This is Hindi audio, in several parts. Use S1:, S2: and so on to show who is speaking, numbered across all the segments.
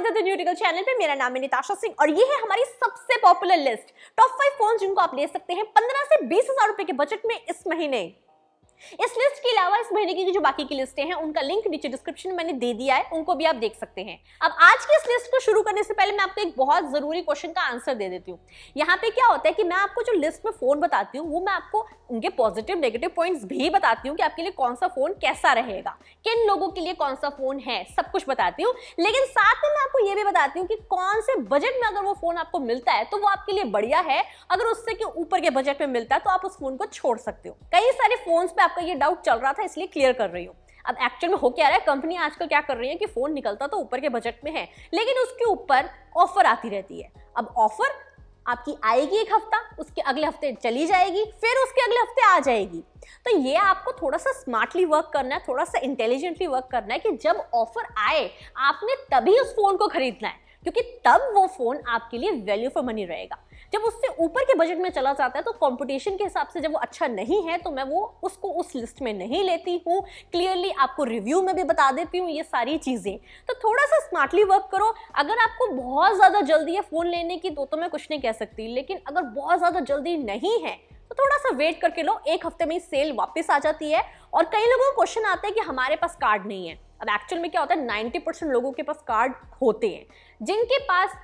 S1: स्वागत है न्यूटिकल तो चैनल पे मेरा नाम है निताशा सिंह और ये है हमारी सबसे popular list top five phone जिनको आप ले सकते हैं पंद्रह से बीस हजार रुपए के बजट में इस महीने इस लिस्ट के अलावा इस महीने की जो बाकी की लिस्टें हैं उनका लिंक नीचे डिस्क्रिप्शन में मैंने दे दिया है उनको भी आप देख सकते हैं अब आज की इस लिस्ट को शुरू करने से पहले मैं आपको एक बहुत जरूरी क्वेश्चन का आंसर दे देती हूँ यहाँ पे क्या होता है कि मैं आपको जो लिस्ट में फोन बताती हूँ वो मैं आपको उनके पॉजिटिव नेगेटिव पॉइंट भी बताती हूँ कि आपके लिए कौन सा फोन कैसा रहेगा किन लोगों के लिए कौन सा फोन है सब कुछ बताती हूँ लेकिन साथ में मैं आपको ये भी बताती हूँ कि कौन से बजट में अगर वो फोन आपको मिलता है तो वो आपके लिए बढ़िया है अगर उससे ऊपर के बजट में मिलता है तो आप उस फोन को छोड़ सकते हो कई सारे फोन पे आपका ये डाउट चल रहा था इसलिए क्लियर कर रही हूँ अब एक्चुअल में हो क्या रहा है कंपनी आजकल क्या कर रही है कि फ़ोन निकलता तो ऊपर के बजट में है लेकिन उसके ऊपर ऑफर आती रहती है अब ऑफर आपकी आएगी एक हफ्ता उसके अगले हफ्ते चली जाएगी फिर उसके अगले हफ्ते आ जाएगी तो ये आपको थोड़ा सा स्मार्टली वर्क करना है थोड़ा सा इंटेलिजेंटली वर्क करना है कि जब ऑफर आए आपने तभी उस फोन को खरीदना है क्योंकि तब वो फ़ोन आपके लिए वैल्यू फॉर मनी रहेगा जब उससे ऊपर के बजट में चला जाता है तो कंपटीशन के हिसाब से जब वो अच्छा नहीं है तो मैं वो उसको उस लिस्ट में नहीं लेती हूँ क्लियरली आपको रिव्यू में भी बता देती हूँ ये सारी चीज़ें तो थोड़ा सा स्मार्टली वर्क करो अगर आपको बहुत ज़्यादा जल्दी है फ़ोन लेने की तो तो मैं कुछ नहीं कह सकती लेकिन अगर बहुत ज़्यादा जल्दी नहीं है तो थोड़ा सा वेट करके लो एक हफ्ते में सेल वापस आ जाती है और कई लोगों को क्वेश्चन आता है कि हमारे पास कार्ड नहीं है अब एक्चुअल में क्या होता है 90 परसेंट लोगों के पास कार्ड होते हैं जिनके पास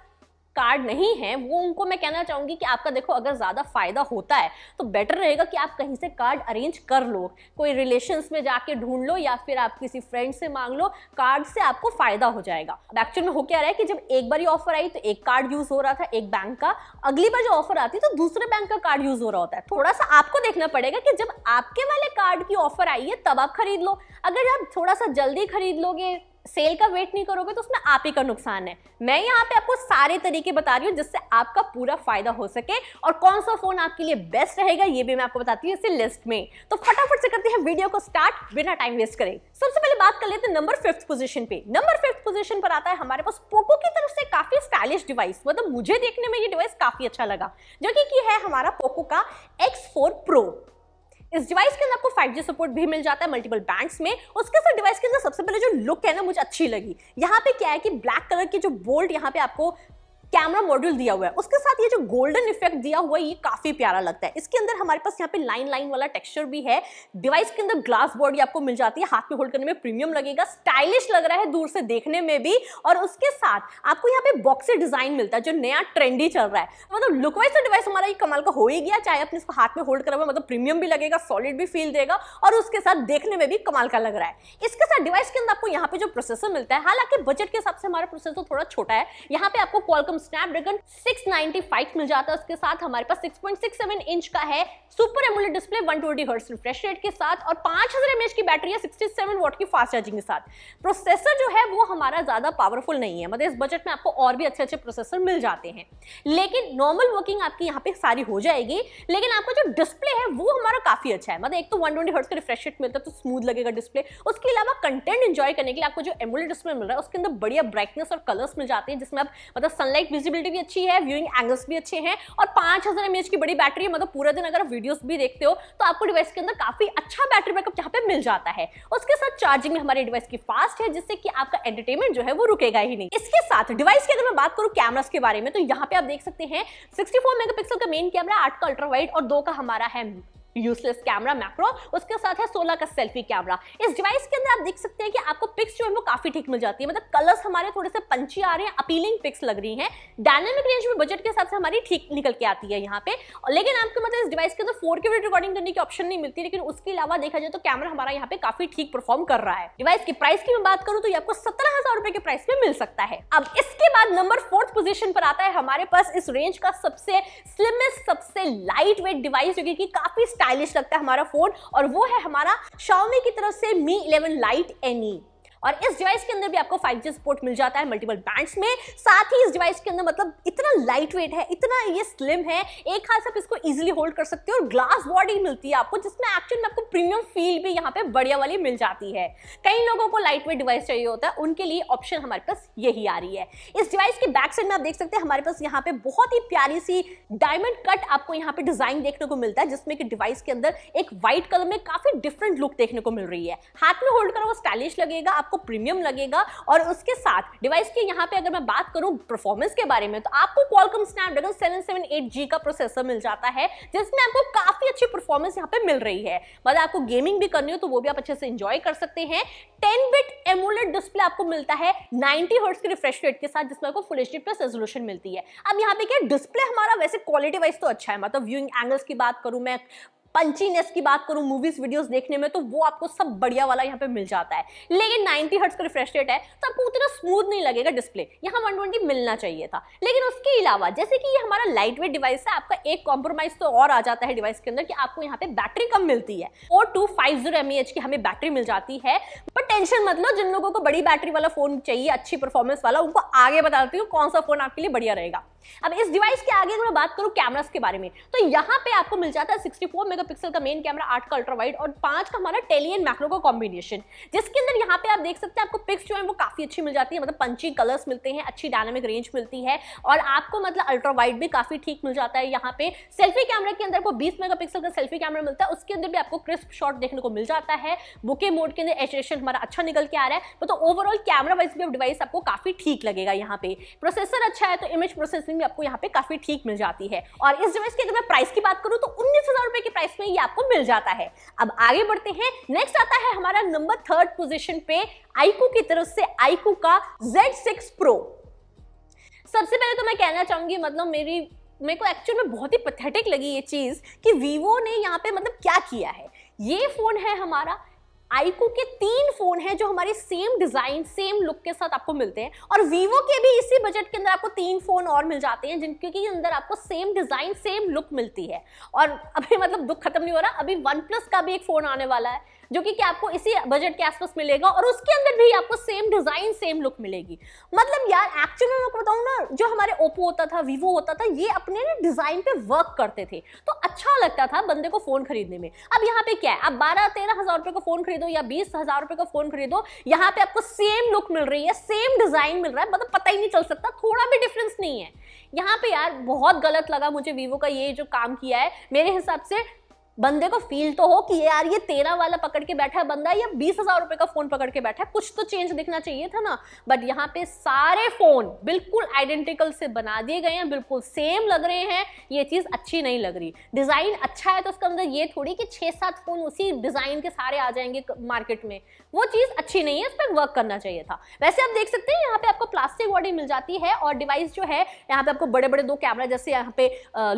S1: कार्ड नहीं है वो उनको मैं कहना चाहूंगी कि आपका देखो अगर ज़्यादा फ़ायदा होता है तो बेटर रहेगा कि आप कहीं से कार्ड अरेंज कर लो कोई रिलेशन में जाके ढूंढ लो या फिर आप किसी फ्रेंड से मांग लो कार्ड से आपको फ़ायदा हो जाएगा अब एक्चुअल में हो क्या रहा है कि जब एक बार ऑफर आई तो एक कार्ड यूज़ हो रहा था एक बैंक का अगली बार जो ऑफर आती है तो दूसरे बैंक का कार्ड यूज़ हो रहा होता है थोड़ा सा आपको देखना पड़ेगा कि जब आपके वाले कार्ड की ऑफर आई है तब आप खरीद लो अगर आप थोड़ा सा जल्दी खरीद लोगे सेल का वेट नहीं करोगे तो उसमें आप ही का नुकसान है मैं यहाँ पे आपको सारे तरीके बता रही हूँ जिससे आपका पूरा फायदा हो सके और कौन सा फोन आपके लिए बेस्ट रहेगा ये भी मैं आपको बताती हूँ इसी लिस्ट में तो फटाफट से करते हैं वीडियो को स्टार्ट बिना टाइम वेस्ट करें सबसे पहले बात कर लेते हैं नंबर फिफ्थ पोजिशन पे नंबर फिफ्थ पोजिशन पर आता है हमारे पास पोको की तरफ से काफी स्टाइलिश डिवाइस मतलब मुझे देखने में ये डिवाइस काफी अच्छा लगा जो कि है हमारा पोको का एक्स फोर प्रो इस डिवाइस के अंदर आपको 5G सपोर्ट भी मिल जाता है मल्टीपल बैंड्स में उसके साथ डिवाइस के अंदर सबसे पहले जो लुक है ना मुझे अच्छी लगी यहाँ पे क्या है कि ब्लैक कलर की जो बोल्ट यहाँ पे आपको कैमरा मॉड्यूल दिया हुआ है उसके साथ ये जो गोल्डन इफेक्ट दिया हुआ है ये काफ़ी प्यारा लगता है इसके अंदर हमारे पास यहाँ पे लाइन लाइन वाला टेक्सचर भी है डिवाइस के अंदर ग्लास बॉडी आपको मिल जाती है हाथ में होल्ड करने में प्रीमियम लगेगा स्टाइलिश लग रहा है दूर से देखने में भी और उसके साथ आपको यहाँ पे बॉक्स डिजाइन मिलता है जो नया ट्रेंडी चल रहा है मतलब लुकवाइज तो डिवाइस हमारा ये कमाल का हो ही गया चाहे अपने इसको हाथ में होल्ड करा हुआ मतलब प्रीमियम भी लगेगा सॉलिड भी फील देगा और उसके साथ देखने में भी कमाल का लग रहा है इसके साथ डिवाइस के अंदर आपको यहाँ पे जो प्रोसेसर मिलता है हालांकि बजट के हिसाब से हमारा प्रोसेसर थोड़ा छोटा है यहाँ पे आपको कॉलकम हम स्नैपड्रैगन 695 मिल जाता है उसके साथ हमारे पास 6.67 इंच का है super AMOLED display 120 twenty hertz refresh rate के साथ और 5000 एमएच की बैटरी है 67 वॉट की फास्ट चार्जिंग के साथ प्रोसेसर जो है वो हमारा ज़्यादा पावरफुल नहीं है मतलब इस बजट में आपको और भी अच्छे अच्छे प्रोसेसर मिल जाते हैं लेकिन नॉर्मल वर्किंग आपकी यहाँ पे सारी हो जाएगी लेकिन आपका जो डिस्प्ले है वो हमारा काफ़ी अच्छा है मतलब एक तो वन ट्वेंटी हर्ट्स का रिफ्रेश रेट मिलता है तो स्मूथ लगेगा डिस्प्ले उसके अलावा कंटेंट इंजॉय करने के लिए आपको जो एमुलेट डिस्प्ले मिल रहा है उसके अंदर बढ़िया ब्राइटनेस और कलर्स मिल जाते हैं जिसमें आप मतलब सनलाइट लाइट विजिबिलिटी भी अच्छी है व्यूइंग एंगल्स भी अच्छे हैं और पांच हजार एमएच की बड़ी बैटरी है मतलब पूरा दिन अगर वीडियोस भी देखते हो तो आपको डिवाइस के अंदर काफी अच्छा बैटरी बैकअप यहाँ पे मिल जाता है उसके साथ चार्जिंग में हमारे डिवाइस की फास्ट है जिससे कि आपका एंटरटेनमेंट जो है वो रुकेगा ही नहीं इसके साथ डिवाइस की अगर मैं बात करूँ कैमराज के बारे में तो यहाँ पे आप देख सकते हैं सिक्सटी फोर का मेन कैमरा आठ का अल्ट्रा वाइट और दो का हमारा है यूजलेस कैमरा मैक्रो उसके साथ है सोलह का सेल्फी कैमरा इस डिवाइस के अंदर आप देख सकते हैं कि आपको पिक्स जो है वो काफी ठीक मिल जाती है मतलब कलर्स हमारे थोड़े से पंची आ रहे हैं अपीलिंग पिक्स लग रही है डायनेमिक रेंज में बजट के हिसाब से हमारी ठीक निकल के आती है यहाँ पे और लेकिन आपको मतलब इस डिवाइस के अंदर फोर के रिकॉर्डिंग करने की ऑप्शन नहीं मिलती लेकिन उसके अलावा देखा जाए तो कैमरा हमारा यहाँ पे काफी ठीक परफॉर्म कर रहा है डिवाइस की प्राइस की मैं बात करूँ तो ये आपको सत्रह हजार रुपए के प्राइस में मिल सकता है अब इसके बाद नंबर फोर्थ पोजिशन पर आता है हमारे पास इस रेंज का सबसे स्लिमेस्ट सबसे लाइट वेट डिवाइस जो कि काफी स्टाइलिश लगता है हमारा फोन और वो है हमारा शाओमी की तरफ से मी इलेवन लाइट एनी और इस डिवाइस के अंदर भी आपको 5G सपोर्ट मिल जाता है मल्टीपल बैंड्स में साथ ही इस डिवाइस के अंदर मतलब इतना लाइट वेट है इतना ये स्लिम है एक हाथ से आप इसको इजिली होल्ड कर सकते हो और ग्लास बॉडी मिलती है आपको जिसमें एक्चुअल में आपको प्रीमियम फील भी यहाँ पे बढ़िया वाली मिल जाती है कई लोगों को लाइट वेट डिवाइस चाहिए होता है उनके लिए ऑप्शन हमारे पास यही आ रही है इस डिवाइस के बैक साइड में आप देख सकते हैं हमारे पास यहाँ पे बहुत ही प्यारी सी डायमंड कट आपको यहाँ पे डिजाइन देखने को मिलता है जिसमें कि डिवाइस के अंदर एक व्हाइट कलर में काफी डिफरेंट लुक देखने को मिल रही है हाथ में होल्ड करो वो स्टाइलिश लगेगा आप आपको प्रीमियम लगेगा और उसके साथ डिवाइस की यहाँ पे अगर मैं बात करूँ परफॉर्मेंस के बारे में तो आपको कॉलकम स्नैपड्रैगन जी का प्रोसेसर मिल जाता है जिसमें आपको काफी अच्छी परफॉर्मेंस यहाँ पे मिल रही है मतलब आपको गेमिंग भी करनी हो तो वो भी आप अच्छे से इंजॉय कर सकते हैं टेन बिट एमुलेट डिस्प्ले आपको मिलता है नाइनटी हर्ट्स के रिफ्रेश रेट के साथ जिसमें आपको फुल एचडी प्लस रेजोलूशन मिलती है अब यहाँ पे क्या डिस्प्ले हमारा वैसे क्वालिटी वाइज तो अच्छा है मतलब व्यूइंग एंगल्स की बात करूँ मैं पंचीनेस की बात करूं मूवीज वीडियोस देखने में तो वो आपको सब बढ़िया वाला यहाँ पे मिल जाता है लेकिन 90 हर्ट्ज का रिफ्रेश रेट है तो आपको उतना स्मूथ नहीं लगेगा डिस्प्ले यहाँ वन ट्वेंटी मिलना चाहिए था लेकिन उसके अलावा जैसे कि ये हमारा लाइट वेट डिवाइस है आपका एक कॉम्प्रोमाइज तो और आ जाता है डिवाइस के अंदर कि आपको यहाँ पे बैटरी कम मिलती है और टू फाइव जीरो एम की हमें बैटरी मिल जाती है पर टेंशन मत लो जिन लोगों को बड़ी बैटरी वाला फोन चाहिए अच्छी परफॉर्मेंस वाला उनको आगे बताती हूँ कौन सा फोन आपके लिए बढ़िया रहेगा अब इस डिवाइस के आगे मैं बात करूं कैमरास के बारे में तो यहाँ पे आपको मिल जाता है 64 मेगापिक्सल का मेन कैमरा 8 का अल्ट्रा वाइड और 5 का हमारा टेली एंड मैक्रो का कॉम्बिनेशन जिसके अंदर यहाँ पे आप देख सकते हैं आपको पिक्स जो है वो काफ़ी अच्छी मिल जाती है मतलब पंची कलर्स मिलते हैं अच्छी डायनामिक रेंज मिलती है और आपको मतलब अल्ट्रा वाइड भी काफ़ी ठीक मिल जाता है यहाँ पे सेल्फी कैमरा के अंदर आपको बीस मेगा का सेल्फी कैमरा मिलता है उसके अंदर भी आपको क्रिस्प शॉट देखने को मिल जाता है बुके मोड के अंदर एचरेशन हमारा अच्छा निकल के आ रहा है मतलब ओवरऑल कैमरा वाइज भी डिवाइस आपको काफ़ी ठीक लगेगा यहाँ पे प्रोसेसर अच्छा है तो इमेज प्रोसेसिंग में आपको यहाँ पे काफी ठीक मिल जाती है और इस डिवाइस की अगर मैं प्राइस की बात करूँ तो उन्नीस हजार रुपए की प्राइस में ये आपको मिल जाता है अब आगे बढ़ते हैं नेक्स्ट आता है हमारा नंबर थर्ड पोजिशन पे आईकू की तरफ से आईकू का जेड सिक्स प्रो सबसे पहले तो मैं कहना चाहूंगी मतलब मेरी मेरे को एक्चुअल में बहुत ही पथेटिक लगी ये चीज़ कि वीवो ने यहाँ पे मतलब क्या किया है ये फ़ोन है हमारा आईकू के तीन फोन हैं जो हमारे सेम डिजाइन सेम लुक के साथ आपको मिलते हैं और वीवो के भी इसी बजट के अंदर आपको तीन फोन और मिल जाते हैं जिनके के अंदर आपको सेम डिजाइन सेम लुक मिलती है और अभी मतलब दुख खत्म नहीं हो रहा अभी वन प्लस का भी एक फोन आने वाला है जो कि क्या आपको इसी बजट के आसपास मिलेगा और उसके अंदर भी आपको सेम डिजाइन सेम लुक मिलेगी मतलब यार एक्चुअली मैं आपको बताऊँ ना जो हमारे ओप्पो होता था वीवो होता था ये अपने डिजाइन पे वर्क करते थे तो अच्छा लगता था बंदे को फोन खरीदने में अब यहाँ पे क्या है आप बारह तेरह हजार रुपए का फोन खरीदो या बीस हजार रुपए का फोन खरीदो यहाँ पे आपको सेम लुक मिल रही है सेम डिजाइन मिल रहा है मतलब पता ही नहीं चल सकता थोड़ा भी डिफरेंस नहीं है यहाँ पे यार बहुत गलत लगा मुझे वीवो का ये जो काम किया है मेरे हिसाब से बंदे को फील तो हो कि यार ये तेरह वाला पकड़ के बैठा है बंदा या बीस हजार रुपए का फोन पकड़ के बैठा है कुछ तो चेंज दिखना चाहिए था ना बट यहाँ पे सारे फोन बिल्कुल आइडेंटिकल से बना दिए गए हैं बिल्कुल सेम लग रहे हैं ये चीज अच्छी नहीं लग रही डिजाइन अच्छा है तो उसका अंदर ये थोड़ी कि छह सात फोन उसी डिजाइन के सारे आ जाएंगे मार्केट में वो चीज अच्छी नहीं है उस पर वर्क करना चाहिए था वैसे आप देख सकते हैं यहाँ पे आपको प्लास्टिक बॉडी मिल जाती है और डिवाइस जो है यहाँ पे आपको बड़े बड़े दो कैमरा जैसे यहाँ पे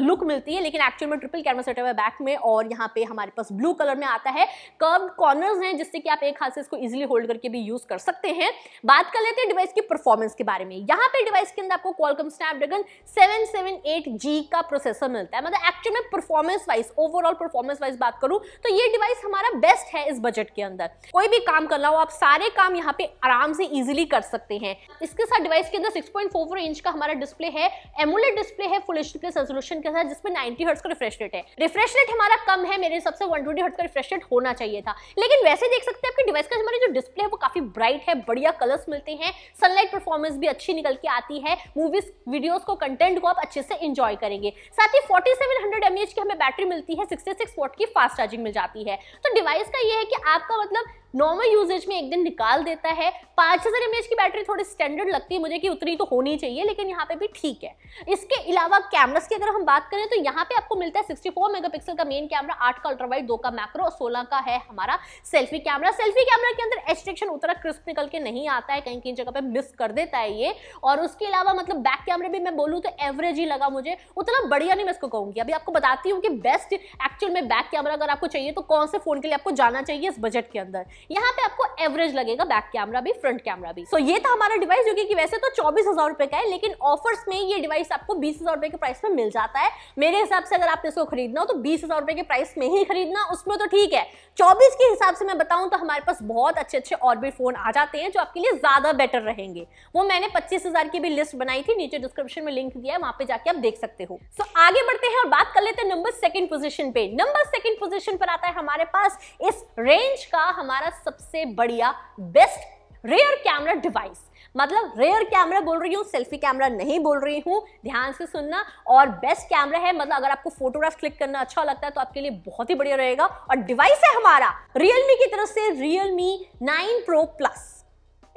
S1: लुक मिलती है लेकिन एक्चुअल में ट्रिपल कैमरा सेटअप है बैक में और यहाँ पे हमारे पास ब्लू कलर में आता है कर्व कॉर्नर्स हैं जिससे कि आप एक हाथ से इसको इजिली होल्ड करके भी यूज कर सकते हैं बात कर लेते हैं डिवाइस की परफॉर्मेंस के बारे में यहाँ पे डिवाइस के अंदर आपको क्वालकम स्नैपड्रैगन 778G का प्रोसेसर मिलता है मतलब एक्चुअल में performance wise overall performance wise बात करूँ तो ये डिवाइस हमारा बेस्ट है इस बजट के अंदर कोई भी काम करना हो आप सारे काम यहाँ पे आराम से इजिली कर सकते हैं इसके साथ डिवाइस के अंदर 6.44 इंच का हमारा डिस्प्ले है एमुलेट डिस्प्ले है फुल एच प्लस रेजोल्यूशन के साथ जिसमें नाइनटी हर्ट्ज का रिफ्रेश रेट है रिफ्रेश रेट हमारा कम कम है मेरे हिसाब से वन ट्वेंटी हर्ट का रिफ्रेश रेट होना चाहिए था लेकिन वैसे देख सकते हैं आपके डिवाइस का हमारे जो डिस्प्ले है वो काफ़ी ब्राइट है बढ़िया कलर्स मिलते हैं सनलाइट परफॉर्मेंस भी अच्छी निकल के आती है मूवीज वीडियोज को कंटेंट को आप अच्छे से इंजॉय करेंगे साथ ही forty seven hundred M H की हमें बैटरी मिलती है सिक्सटी सिक्स की फास्ट चार्जिंग मिल जाती है तो डिवाइस का ये है कि आपका मतलब नॉर्मल यूजेज में एक दिन निकाल देता है पाँच हज़ार एम की बैटरी थोड़ी स्टैंडर्ड लगती है मुझे कि उतनी तो होनी चाहिए लेकिन यहाँ पे भी ठीक है इसके अलावा कैमरास की अगर हम बात करें तो यहाँ पे आपको मिलता है 64 मेगापिक्सल का मेन कैमरा आठ का अल्ट्रावाइट दो का मैक्रो और सोलह का है हमारा सेल्फी कैमरा सेल्फी कैमरा के अंदर एस्ट्रिक्शन उतना क्रिस्प निकल के नहीं आता है कहीं कहीं जगह पर मिस कर देता है ये और उसके अलावा मतलब बैक कैमरे भी मैं बोलूँ तो एवरेज ही लगा मुझे उतना बढ़िया नहीं मैं इसको कहूँगी अभी आपको बताती हूँ कि बेस्ट एक्चुअल में बैक कैमरा अगर आपको चाहिए तो कौन से फ़ोन के लिए आपको जाना चाहिए इस बजट के अंदर यहाँ पे आपको एवरेज लगेगा बैक कैमरा भी फ्रंट कैमरा भी सो so, ये था हमारा डिवाइस जो कि वैसे तो चौबीस हजार रुपए का है लेकिन ऑफर्स में ये डिवाइस आपको बीस हजार रुपए के प्राइस में मिल जाता है मेरे हिसाब से अगर आप इसको खरीदना हो तो बीस हजार रुपए के प्राइस में ही खरीदना उसमें तो ठीक है चौबीस के हिसाब से मैं बताऊं तो हमारे पास बहुत अच्छे अच्छे और भी फोन आ जाते हैं जो आपके लिए ज्यादा बेटर रहेंगे वो मैंने पच्चीस हजार की भी लिस्ट बनाई थी नीचे डिस्क्रिप्शन में लिंक दिया है वहां पे जाके आप देख सकते हो सो so, आगे बढ़ते हैं और बात कर लेते हैं नंबर सेकंड पोजीशन पे नंबर सेकंड पोजीशन पर आता है हमारे पास इस रेंज का हमारा हमारा सबसे बढ़िया बेस्ट रेयर कैमरा डिवाइस मतलब रेयर कैमरा बोल रही हूँ सेल्फी कैमरा नहीं बोल रही हूँ ध्यान से सुनना और बेस्ट कैमरा है मतलब अगर आपको फोटोग्राफ क्लिक करना अच्छा लगता है तो आपके लिए बहुत ही बढ़िया रहेगा और डिवाइस है हमारा रियलमी की तरफ से रियलमी नाइन प्रो प्लस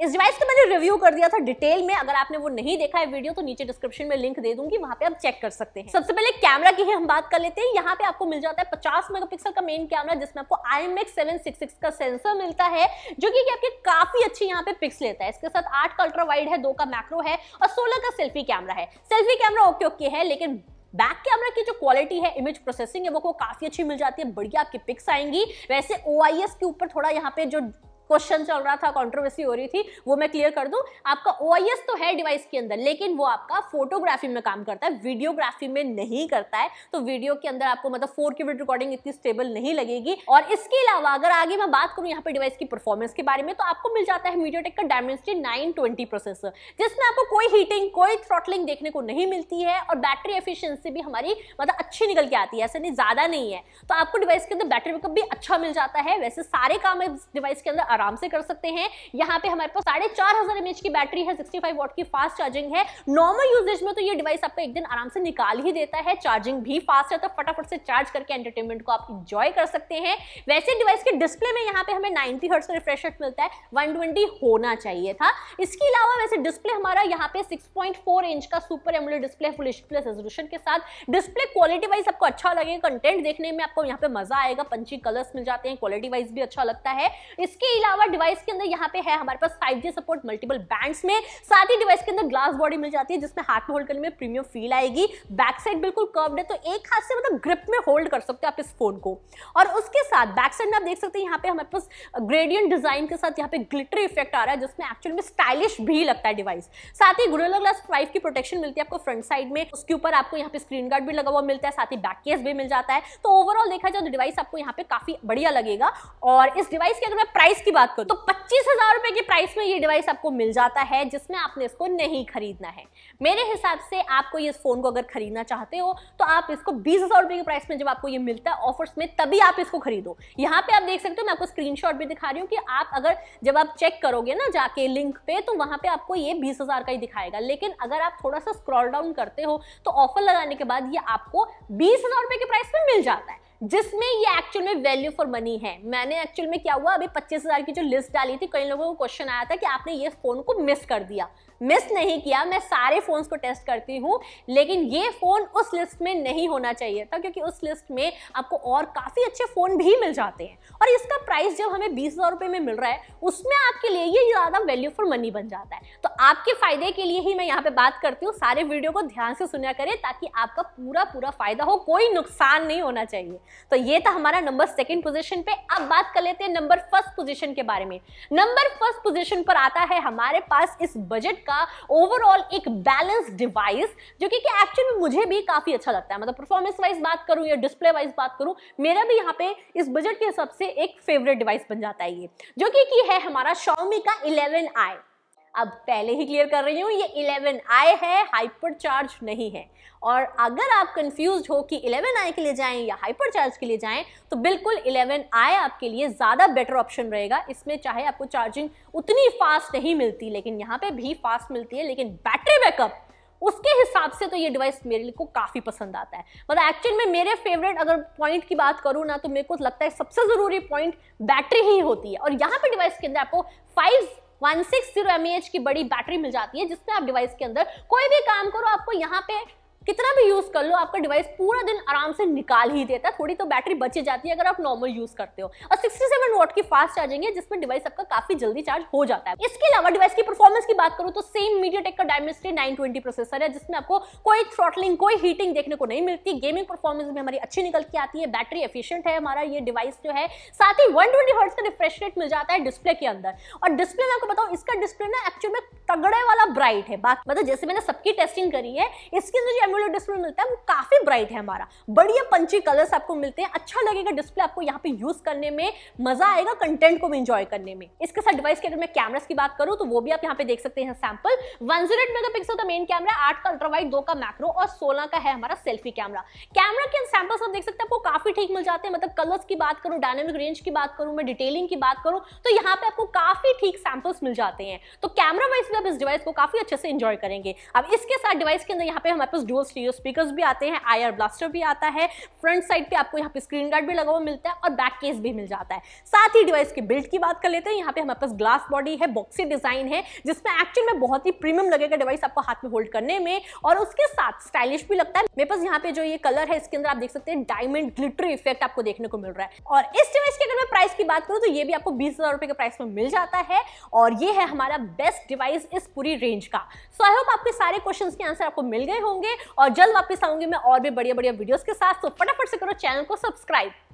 S1: इस डिवाइस का मैंने रिव्यू कर दिया था डिटेल में अगर आपने वो नहीं देखा है वीडियो तो नीचे डिस्क्रिप्शन में लिंक दे दूंगी वहां पे आप चेक कर सकते हैं सबसे पहले कैमरा की हम बात कर लेते हैं यहाँ पे आपको मिल जाता है 50 मेगापिक्सल का मेन कैमरा जिसमें आपको IMX766 का सेंसर मिलता है जो कि आपके काफी अच्छी यहाँ पे पिक्स लेता है इसके साथ आठ का अल्ट्रा वाइड है दो का मैक्रो है और सोलह का सेल्फी कैमरा है सेल्फी कैमरा ओके ओके है लेकिन बैक कैमरा की जो क्वालिटी है इमेज प्रोसेसिंग है वो को काफी अच्छी मिल जाती है बढ़िया आपकी पिक्स आएंगी वैसे ओ के ऊपर थोड़ा यहाँ पे जो क्वेश्चन चल रहा था कंट्रोवर्सी हो रही थी वो मैं क्लियर कर दूं आपका ओ तो है डिवाइस के अंदर लेकिन वो आपका फोटोग्राफी में काम करता है वीडियोग्राफी में नहीं करता है तो वीडियो के अंदर आपको मतलब फोर की रिकॉर्डिंग इतनी स्टेबल नहीं लगेगी और इसके अलावा अगर आगे मैं बात करूं यहाँ पे डिवाइस की परफॉर्मेंस के बारे में तो आपको मिल जाता है मीडियो का डायमेंसिटी नाइन प्रोसेसर जिसमें आपको कोई हीटिंग कोई थ्रॉटलिंग देखने को नहीं मिलती है और बैटरी एफिशियंसी भी हमारी मतलब अच्छी निकल के आती है ऐसा नहीं ज्यादा नहीं है तो आपको डिवाइस के अंदर बैटरी बैकअप भी अच्छा मिल जाता है वैसे सारे काम डिवाइस के अंदर आराम से कर सकते हैं यहाँ पे हमारे पास साढ़े चार हजार एमएच की बैटरी है सिक्सटी फाइव वॉट की फास्ट चार्जिंग है नॉर्मल यूजेज में तो ये डिवाइस आपको एक दिन आराम से निकाल ही देता है चार्जिंग भी फास्ट है तो फटाफट से चार्ज करके एंटरटेनमेंट को आप इंजॉय कर सकते हैं वैसे डिवाइस के डिस्प्ले में यहाँ पे हमें नाइनटी हर्ट्स का रिफ्रेश मिलता है वन ट्वेंटी होना चाहिए था इसके अलावा वैसे डिस्प्ले हमारा यहाँ पे सिक्स पॉइंट फोर इंच का super AMOLED display full plus resolution के साथ डिस्प्ले क्वालिटी वाइज आपको अच्छा लगेगा कंटेंट देखने में आपको यहाँ पे मजा आएगा पंची कलर्स मिल जाते हैं क्वालिटी वाइज भी अच्छा लगता है इसके अलावा डिवाइस के अंदर यहाँ पे है हमारे पास 5G सपोर्ट मल्टीपल बैंड्स में साथ ही डिवाइस के अंदर ग्लास बॉडी मिल जाती है जिसमें हाथ में होल्ड करने में प्रीमियम फील आएगी बैक साइड बिल्कुल कर्व्ड है तो एक हाथ से मतलब ग्रिप में होल्ड कर सकते हो आप इस फोन को और उसके साथ बैक साइड में आप देख सकते हैं यहाँ पे हमारे पास ग्रेडियंट डिजाइन के साथ यहाँ पे ग्लिटर इफेक्ट आ रहा है जिसमें एक्चुअल में स्टाइलिश भी लगता है डिवाइस साथ ही गोरेला ग्लास फाइव की प्रोटेक्शन मिलती है आपको फ्रंट साइड में उसके ऊपर आपको यहाँ पे स्क्रीन गार्ड भी लगा हुआ मिलता है साथ ही बैक केस भी मिल जाता है तो ओवरऑल देखा जाए तो डिवाइस आपको यहाँ पे काफी बढ़िया लगेगा और इस डिवाइस की अगर मैं प्राइस की की बात करूं तो पच्चीस हजार रुपए की प्राइस में ये डिवाइस आपको मिल जाता है जिसमें आपने इसको नहीं खरीदना है मेरे हिसाब से आपको इस फोन को अगर खरीदना चाहते हो तो आप इसको बीस हजार रुपए की प्राइस में जब आपको ये मिलता है ऑफर्स में तभी आप इसको खरीदो यहाँ पे आप देख सकते हो मैं आपको स्क्रीन भी दिखा रही हूँ कि आप अगर जब आप चेक करोगे ना जाके लिंक पे तो वहां पे आपको ये बीस हजार का ही दिखाएगा लेकिन अगर आप थोड़ा सा स्क्रॉल डाउन करते हो तो ऑफर लगाने के बाद ये आपको बीस हजार रुपए के प्राइस में मिल जाता है जिसमें ये एक्चुअल में वैल्यू फॉर मनी है मैंने एक्चुअल में क्या हुआ अभी पच्चीस हज़ार की जो लिस्ट डाली थी कई लोगों को क्वेश्चन आया था कि आपने ये फ़ोन को मिस कर दिया मिस नहीं किया मैं सारे फ़ोन्स को टेस्ट करती हूँ लेकिन ये फ़ोन उस लिस्ट में नहीं होना चाहिए था क्योंकि उस लिस्ट में आपको और काफ़ी अच्छे फ़ोन भी मिल जाते हैं और इसका प्राइस जब हमें बीस हज़ार रुपये में मिल रहा है उसमें आपके लिए ये ज़्यादा वैल्यू फॉर मनी बन जाता है तो आपके फ़ायदे के लिए ही मैं यहाँ पर बात करती हूँ सारे वीडियो को ध्यान से सुना करें ताकि आपका पूरा पूरा फ़ायदा हो कोई नुकसान नहीं होना चाहिए तो ये था हमारा नंबर सेकेंड पोजिशन पे अब बात कर लेते हैं नंबर फर्स्ट पोजिशन के बारे में नंबर फर्स्ट पोजिशन पर आता है हमारे पास इस बजट का का ओवरऑल एक बैलेंस डिवाइस जो कि एक्चुअल में मुझे भी काफी अच्छा लगता है मतलब परफॉर्मेंस वाइज बात करूं या डिस्प्ले वाइज बात करूं मेरा भी यहाँ पे इस बजट के हिसाब से एक फेवरेट डिवाइस बन जाता है ये जो कि है हमारा शॉमी का आई अब पहले ही क्लियर कर रही हूँ ये 11 आई है हाइपर चार्ज नहीं है और अगर आप कंफ्यूज हो कि 11 आई के लिए जाएं या हाइपर चार्ज के लिए जाएं तो बिल्कुल 11 आई आपके लिए ज़्यादा बेटर ऑप्शन रहेगा इसमें चाहे आपको चार्जिंग उतनी फास्ट नहीं मिलती लेकिन यहाँ पे भी फास्ट मिलती है लेकिन बैटरी बैकअप उसके हिसाब से तो ये डिवाइस मेरे को काफ़ी पसंद आता है मतलब एक्चुअल में मेरे फेवरेट अगर पॉइंट की बात करूँ ना तो मेरे को लगता है सबसे ज़रूरी पॉइंट बैटरी ही होती है और यहाँ पे डिवाइस के अंदर आपको फाइव 160 mAh e की बड़ी बैटरी मिल जाती है जिसमें आप डिवाइस के अंदर कोई भी काम करो आपको यहाँ पे कितना भी यूज़ कर लो आपका डिवाइस पूरा दिन आराम से निकाल ही देता है थोड़ी तो बैटरी बची जाती है अगर आप नॉर्मल यूज़ करते हो और 67 सेवन वोट की फास्ट चार्जिंग है जिसमें डिवाइस आपका काफी जल्दी चार्ज हो जाता है इसके अलावा डिवाइस की परफॉर्मेंस की बात करूं तो सेम मीडिया टेक का डायमेस्ट्री नाइन ट्वेंटी प्रोसेसर है जिसमें आपको कोई थ्रॉटलिंग कोई हीटिंग देखने को नहीं मिलती गेमिंग परफॉर्मेंस भी हमारी अच्छी निकल के आती है बैटरी एफिशियंट है हमारा ये डिवाइस जो है साथ ही वन ट्वेंटी का रिफ्रेश रेट मिल जाता है डिस्प्ले के अंदर और डिस्प्ले मैं आपको बताऊँ इसका डिस्प्ले ना एक्चुअल में तगड़े वाला ब्राइट है बात मतलब जैसे मैंने सबकी टेस्टिंग करी है इसकी जो तो एमुलेट डिस्प्ले मिलता है वो काफी ब्राइट है हमारा बढ़िया पंची कलर्स आपको मिलते हैं अच्छा लगेगा डिस्प्ले आपको यहाँ पे यूज करने में मजा आएगा कंटेंट को भी इंजॉय करने में इसके साथ डिवाइस के अगर मैं कैमरास की बात करूँ तो वो भी आप यहाँ पे देख सकते हैं sample one zero megapixel का मेन कैमरा आठ का अल्ट्रावाइट दो का मैक्रो और सोलह का है हमारा सेल्फी कैमरा कैमरा के सैम्पल्स आप देख सकते हैं आपको काफी ठीक मिल जाते हैं मतलब कलर्स की बात करूँ डायनेमिक रेंज की बात करूँ मैं डिटेलिंग की बात करूँ तो यहाँ पे आपको काफी ठीक सैम्पल्स मिल जाते हैं तो कैमरा वाइज भी आप इस डिवाइस को काफी अच्छे से इंजॉय करेंगे अब इसके साथ डिवाइस के अंदर यहाँ पे हमारे पास डुअल आपको स्टीरियो स्पीकर्स भी आते हैं आयर ब्लास्टर भी आता है फ्रंट साइड पे आपको यहाँ पे स्क्रीन गार्ड भी लगा हुआ मिलता है और बैक केस भी मिल जाता है साथ ही डिवाइस की बिल्ड की बात कर लेते हैं यहाँ पे हमारे पास ग्लास बॉडी है बॉक्सी डिजाइन है जिसमें एक्चुअल में बहुत ही प्रीमियम लगेगा डिवाइस आपको हाथ में होल्ड करने में और उसके साथ स्टाइलिश भी लगता है मेरे पास यहाँ पे जो ये कलर है इसके अंदर आप देख सकते हैं डायमंड ग्लिटर इफेक्ट आपको देखने को मिल रहा है और इस डिवाइस की अगर मैं प्राइस की बात करूँ तो ये भी आपको बीस हजार रुपए के प्राइस में मिल जाता है और ये है हमारा बेस्ट डिवाइस इस पूरी रेंज का सो आई होप आपके सारे क्वेश्चन के आंसर आपको मिल गए होंगे और जल्द वापस आऊंगी मैं और भी बढ़िया बढ़िया वीडियोस के साथ तो फटाफट से करो चैनल को सब्सक्राइब